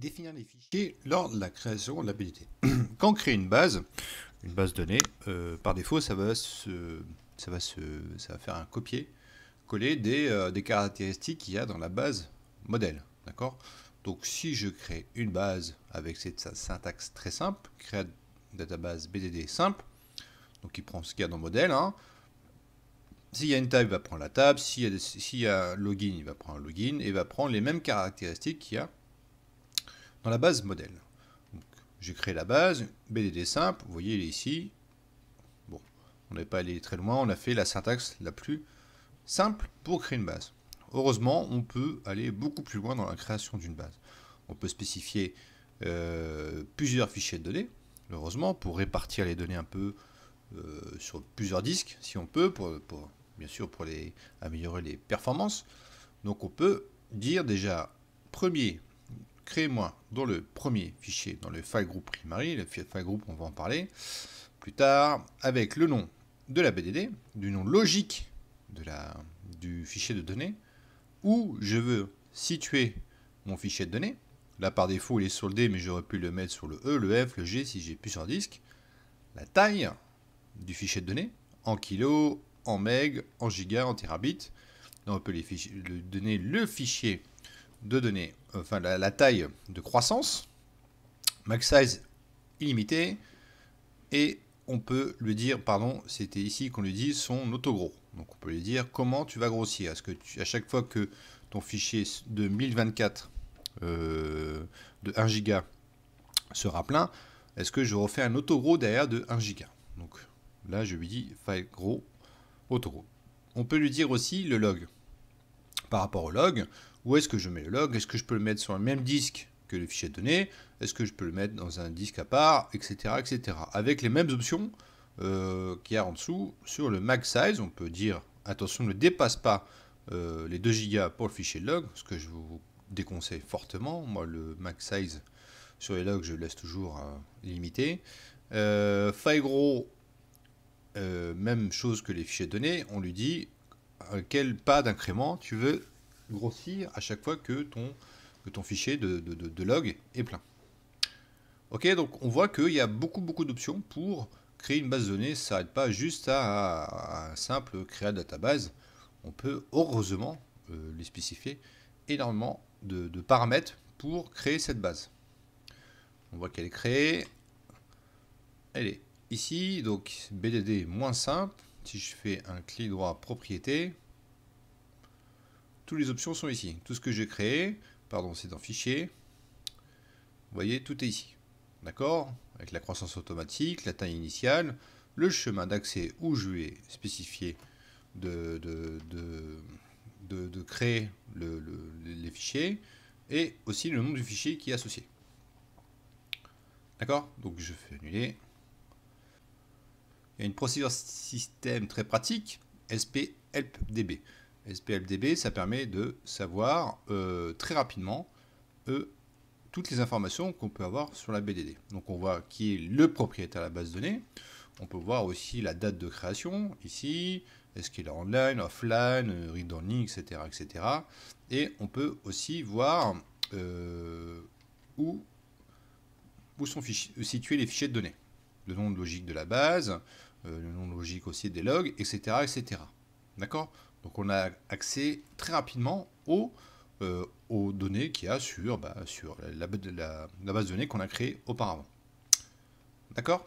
définir les fichiers lors de la création de l'habilité. Quand on crée une base, une base donnée, euh, par défaut, ça va, se, ça, va se, faire un copier-coller euh, des, caractéristiques qu'il y a dans la base modèle. D'accord Donc, si je crée une base avec cette syntaxe très simple, une database BDD simple, donc il prend ce qu'il y a dans modèle. Hein. S'il y a une table, il va prendre la table. S'il y a un login, il va prendre un login et il va prendre les mêmes caractéristiques qu'il y a dans la base modèle. J'ai créé la base, BDD simple, vous voyez, il est ici. Bon, on n'est pas allé très loin, on a fait la syntaxe la plus simple pour créer une base. Heureusement, on peut aller beaucoup plus loin dans la création d'une base. On peut spécifier euh, plusieurs fichiers de données, heureusement, pour répartir les données un peu euh, sur plusieurs disques, si on peut, bien sûr pour les, améliorer les performances. Donc on peut dire déjà, premier, crée moi dans le premier fichier, dans le file group primary, le file group, on va en parler plus tard, avec le nom de la BDD, du nom logique de la, du fichier de données, où je veux situer mon fichier de données. Là, par défaut, il est sur le D, mais j'aurais pu le mettre sur le E, le F, le G, si j'ai sur disque, La taille du fichier de données, en kilos, en meg, en giga, en terabits. On peut les donner le fichier de données, euh, enfin la, taille de croissance, max size illimité, et on peut lui dire, pardon, c'était ici qu'on lui dit son autogros. Donc on peut lui dire comment tu vas grossir. Est-ce que à chaque fois que ton fichier de 1024 euh, de 1 giga sera plein, est-ce que je refais un autogros derrière de 1 giga Donc là je lui dis file gros autogros. On peut lui dire aussi le log par rapport au log. Où est-ce que je mets le log Est-ce que je peux le mettre sur le même disque que le fichier de données Est-ce que je peux le mettre dans un disque à part Etc. etc. Avec les mêmes options euh, qu'il y a en dessous. Sur le max size, on peut dire attention, ne dépasse pas euh, les 2 Go pour le fichier log, ce que je vous déconseille fortement. Moi, le max size sur les logs, je laisse toujours euh, limité. file gros, même chose que les fichiers de données, on lui dit euh, quel pas d'incrément tu veux grossir à chaque fois que ton, que ton fichier de, log est plein. Ok, donc on voit qu'il y a beaucoup beaucoup d'options pour créer une base de données. Ça n'arrête pas juste à, un simple create database. On peut heureusement euh, les spécifier énormément de, de, paramètres pour créer cette base. On voit qu'elle est créée. Elle est ici, donc BDD moins simple. Si je fais un clic droit propriété, toutes les options sont ici. Tout ce que j'ai créé, pardon, c'est dans fichier. Vous voyez, tout est ici. D'accord Avec la croissance automatique, la taille initiale, le chemin d'accès où je vais spécifier de, créer les fichiers et aussi le nom du fichier qui est associé. D'accord Donc je fais annuler une procédure système très pratique, SPHelpDB. SPHelpDB, ça permet de savoir euh, très rapidement euh, toutes les informations qu'on peut avoir sur la BDD. Donc on voit qui est le propriétaire de la base de données. On peut voir aussi la date de création ici. Est-ce qu'il est online, offline, euh, read only, etc., etc. Et on peut aussi voir où, où sont situés les fichiers de données. Le nom de logique de la base, euh, le nom logique aussi des logs, etc. etc. D'accord Donc on a accès très rapidement aux, euh, aux données qu'il y a sur, bah, la, base de données qu'on a créée auparavant. D'accord